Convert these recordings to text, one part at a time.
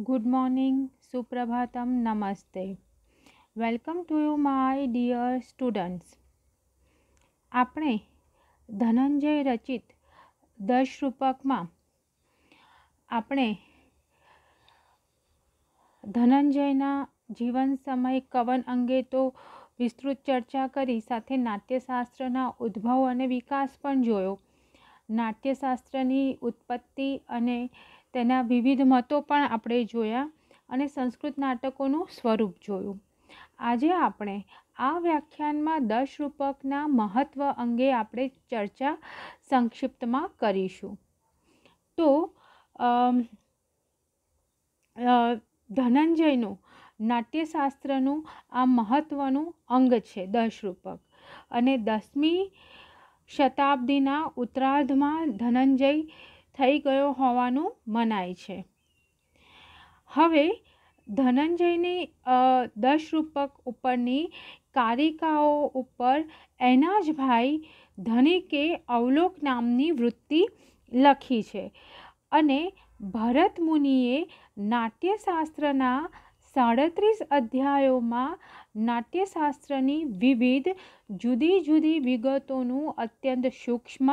Good morning, Suprabhatam, Namaste. Welcome to you, my dear students. આપણે ધનંજય રચિત દશ આપણે ધનંજયના જીવન સમય કવન અંગે તો વિસ્તૃત ચર્ચા કરી સાથે નાટ્યશાસ્ત્રના ઉદ્ભવ અને વિકાસ પણ જોયો નાટ્યશાસ્ત્રની ઉત્પત્તિ અને તેના વિવિધ મતો પણ આપણે જોયા અને સંસ્કૃત નાટકોનું સ્વરૂપ જોયું આજે આપણે આ વ્યાખ્યાનમાં દશ રૂપકના મહત્ત્વ અંગે આપણે ચર્ચા સંક્ષિપ્તમાં કરીશું તો ધનંજયનું નાટ્યશાસ્ત્રનું આ મહત્ત્વનું અંગ છે દશરૂપક અને દસમી શતાબ્દીના ઉત્તરાર્ધમાં ધનંજય થઈ ગયો હોવાનું મનાય છે હવે ધનંજયની દશરૂપક ઉપરની કારિકાઓ ઉપર એના જ ભાઈ ધનિકે અવલોક નામની વૃત્તિ લખી છે અને ભરત મુનિએ નાટ્યશાસ્ત્રના સાડત્રીસ અધ્યાયોમાં નાટ્યશાસ્ત્રની વિવિધ જુદી જુદી વિગતોનું અત્યંત સૂક્ષ્મ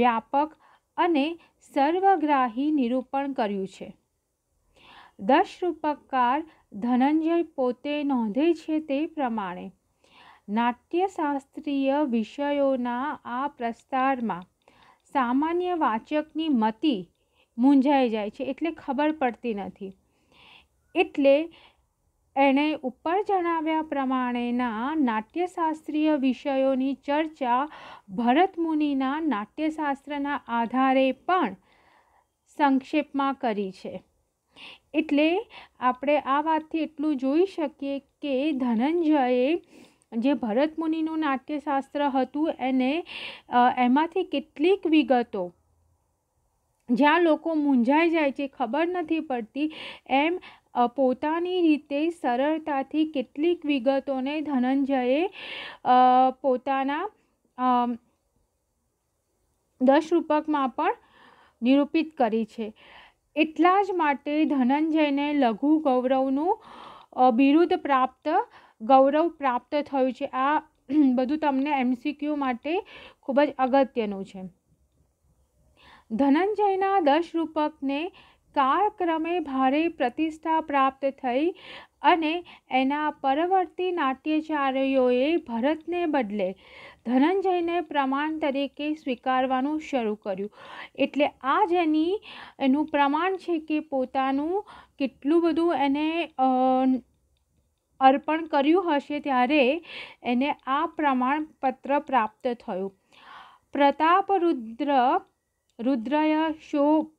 વ્યાપક અને સર્વગ્રાહી નિરૂપણ કર્યું છે દશ રૂપકકાર ધનંજય પોતે નોંધે છે તે પ્રમાણે નાટ્યશાસ્ત્રીય વિષયોના આ પ્રસ્તારમાં સામાન્ય વાચકની મતિ મૂંઝાઈ જાય છે એટલે ખબર પડતી નથી એટલે એણે ઉપર જણાવ્યા પ્રમાણેના નાટ્યશાસ્ત્રીય વિષયોની ચર્ચા ભરતમુનિના નાટ્યશાસ્ત્રના આધારે પણ સંક્ષેપમાં કરી છે એટલે આપણે આ વાતથી એટલું જોઈ શકીએ કે ધનંજયે જે ભરતમુનિનું નાટ્યશાસ્ત્ર હતું એને એમાંથી કેટલીક વિગતો જ્યાં લોકો મૂંઝાઈ જાય છે ખબર નથી પડતી એમ પોતાની રીતે સરળતાથી કેટલીક વિગતોને ધનંજયે પોતાના દશરૂપકમાં પણ નિરૂપિત કરી છે એટલા જ માટે ધનંજયને લઘુ ગૌરવનું બિરુદ પ્રાપ્ત ગૌરવ પ્રાપ્ત થયું છે આ બધું તમને એમસીક્યુ માટે ખૂબ જ અગત્યનું છે ધનંજયના દશરૂપકને કાળક્રમે ભારે પ્રતિષ્ઠા પ્રાપ્ત થઈ અને એના પરવર્તી નાટ્યચાર્યોએ ભરતને બદલે ધનંજયને પ્રમાણ તરીકે સ્વીકારવાનું શરૂ કર્યું એટલે આ જેની એનું પ્રમાણ છે કે પોતાનું કેટલું બધું એને અર્પણ કર્યું હશે ત્યારે એને આ પ્રમાણપત્ર પ્રાપ્ત થયું પ્રતાપ રુદ્ર રુદ્રય શોભ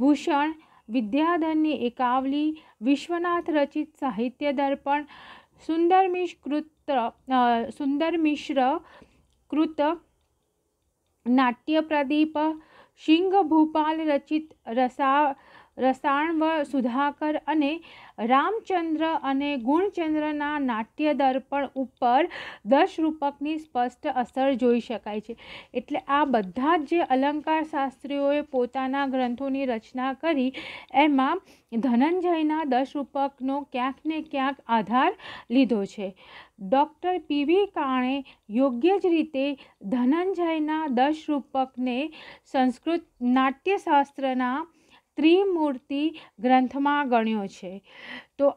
ભૂષણ વિદ્યાધરની એકાવલી વિશ્વનાથ રચિત સાહિત્ય દર્પણ સુંદર મિશ્ર સુંદર મિશ્ર કૃત નાટ્ય પ્રદીપ શિંગ ભૂપાલ રચિત રસા રસાણવ સુધાકર અને રામચંદ્ર અને ગુણચંદ્રના નાટ્ય દર્પણ ઉપર દશરૂપકની સ્પષ્ટ અસર જોઈ શકાય છે એટલે આ બધા જ જે અલંકાર શાસ્ત્રીઓએ પોતાના ગ્રંથોની રચના કરી એમાં ધનંજયના દશરૂપકનો ક્યાંક ને ક્યાંક આધાર લીધો છે ડૉક્ટર પીવી કાણે યોગ્ય જ રીતે ધનંજયના દશરૂપકને સંસ્કૃત નાટ્યશાસ્ત્રના ત્રિમૂર્તિ ગ્રંથમાં ગણ્યો છે તો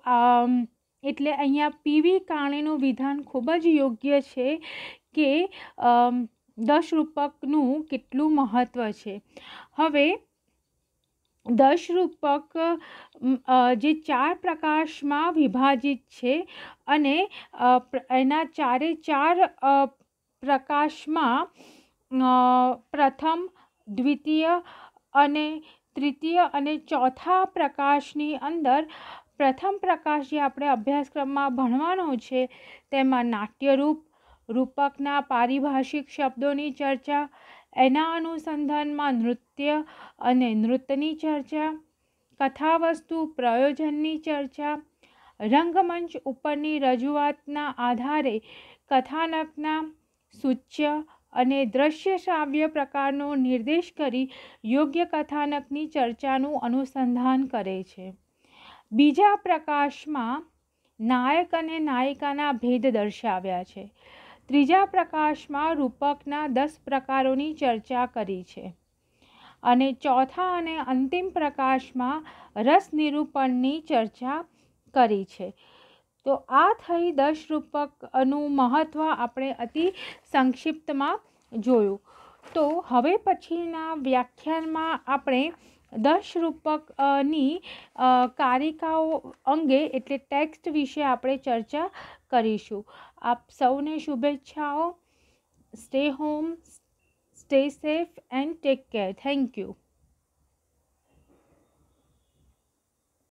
એટલે અહીંયા પીવી કાણીનું વિધાન ખૂબ જ યોગ્ય છે કે દશરૂપકનું કેટલું મહત્ત્વ છે હવે દશરૂપક જે ચાર પ્રકાશમાં વિભાજિત છે અને એના ચારે ચાર પ્રકાશમાં પ્રથમ દ્વિતીય અને તૃતીય અને ચોથા પ્રકાશની અંદર પ્રથમ પ્રકાશ જે આપણે અભ્યાસક્રમમાં ભણવાનો છે તેમાં નાટ્યરૂપ રૂપકના પારિભાષિક શબ્દોની ચર્ચા એના અનુસંધાનમાં નૃત્ય અને નૃત્યની ચર્ચા કથાવસ્તુ પ્રયોજનની ચર્ચા રંગમંચ ઉપરની રજૂઆતના આધારે કથાનકના સૂચ્ય અને દ્રશ્ય શ્રાવ્ય પ્રકારનો નિર્દેશ કરી યોગ્ય કથાનકની ચર્ચાનું અનુસંધાન કરે છે બીજા પ્રકાશમાં નાયક અને નાયિકાના ભેદ દર્શાવ્યા છે ત્રીજા પ્રકાશમાં રૂપકના દસ પ્રકારોની ચર્ચા કરી છે અને ચોથા અને અંતિમ પ્રકાશમાં રસ નિરૂપણની ચર્ચા કરી છે તો આ થઈ દશરૂપકનું મહત્ત્વ આપણે અતિ સંક્ષિપ્તમાં જોયું તો હવે પછીના વ્યાખ્યાનમાં આપણે દશ રૂપકની કારિકાઓ અંગે એટલે ટેક્સ્ટ વિશે આપણે ચર્ચા કરીશું આપ સૌને શુભેચ્છાઓ stay home stay safe and take care thank you